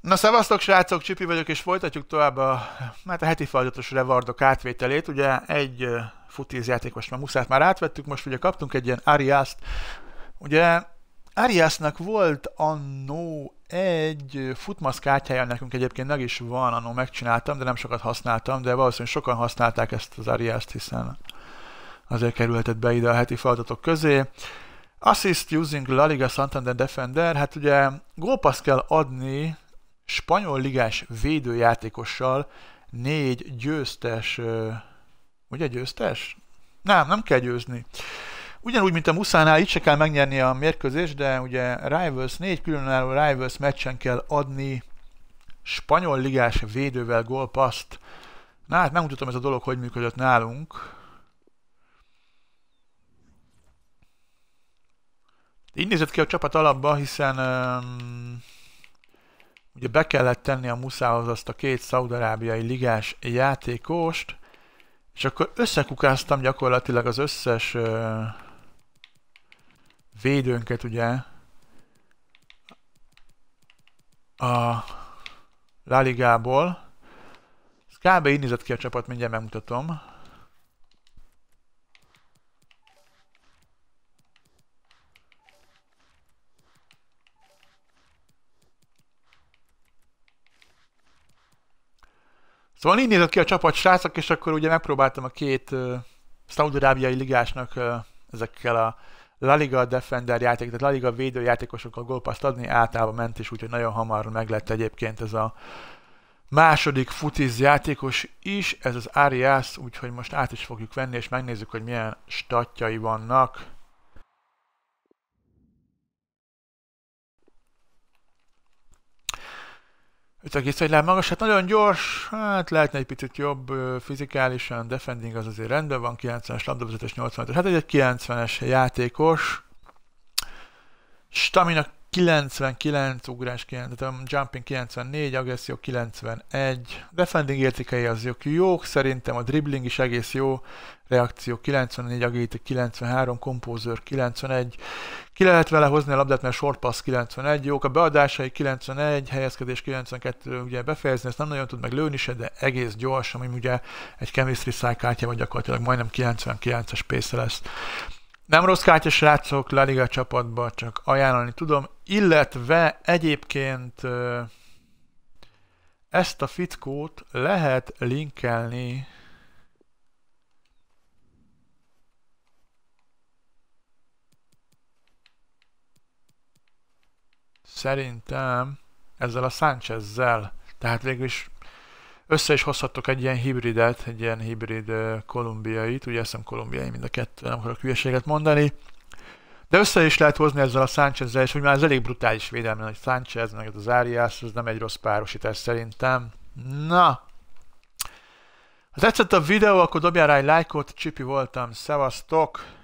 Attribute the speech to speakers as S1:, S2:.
S1: Na szevasztok srácok, Csipi vagyok, és folytatjuk tovább a, hát a heti feladatos revardok átvételét. Ugye egy futíz játékos már muszát már átvettük, most ugye kaptunk egy ilyen Ariaszt. Ugye Ariasnak volt annó egy futmasz kártyája nekünk egyébként meg is van, annó megcsináltam, de nem sokat használtam, de valószínűleg sokan használták ezt az Ariaszt, hiszen azért kerülhetett be ide a heti feladatok közé. Assist using La Liga Santander Defender, hát ugye gólpassz kell adni spanyol ligás védőjátékossal négy győztes, ugye győztes? Nem, nem kell győzni. Ugyanúgy, mint a Muszánál, itt se kell megnyerni a mérkőzést, de ugye Rivals, négy különálló Rivals meccsen kell adni spanyol ligás védővel gólpaszt. Na hát nem mutatom ez a dolog, hogy működött nálunk. Így nézett ki a csapat alapba, hiszen um, Ugye be kellett tenni a muszához azt a két szaudarábiai ligás játékost, és akkor összekukáztam gyakorlatilag az összes ö, védőnket, ugye, a La Ligából. Ez kb. így nézett ki a csapat, mindjárt megmutatom. Szóval így nézett ki a csapat srácok, és akkor ugye megpróbáltam a két uh, szaudarábiai ligásnak uh, ezekkel a La Liga Defender játék, tehát La Liga védő játékosokkal gólpaszt adni, általában ment is, úgyhogy nagyon hamar meglett egyébként ez a második futiz játékos is, ez az Arias, úgyhogy most át is fogjuk venni, és megnézzük, hogy milyen statjai vannak. Itt a kiszegyláb magas, hát nagyon gyors, hát lehetne egy picit jobb fizikálisan, defending az azért rendben van, 90-es labdavezetés, 85-es, hát egy, egy 90-es játékos. Stamina 99, ugrás a um, jumping 94, agresszió 91, defending értékei az jók, jók, szerintem a dribbling is egész jó, reakció 94, agility 93, kompózőr 91, ki lehet vele hozni a labdát, mert short pass 91, jók, a beadásai 91, helyezkedés 92, ugye befejezni, ezt nem nagyon tud meg lőni se, de egész gyors, ami ugye egy chemistry szájkártya, vagy gyakorlatilag majdnem 99-es pace lesz. Nem rossz kártya srácok La Liga csapatba, csak ajánlani tudom. Illetve egyébként ezt a fitkót lehet linkelni szerintem ezzel a Sánchezzel. Tehát végül is össze is hozhattok egy ilyen hibridet, egy ilyen hibrid kolumbiait, ugye eszem kolumbiai mind a kettő, nem akarok hülyeséget mondani. De össze is lehet hozni ezzel a sánchez és hogy már ez elég brutális védelmen, hogy Sánchez, meg az Arias, ez nem egy rossz párosítás szerintem. Na, ha tetszett a videó, akkor dobjál rá egy lájkot, Csipi voltam, szevasztok!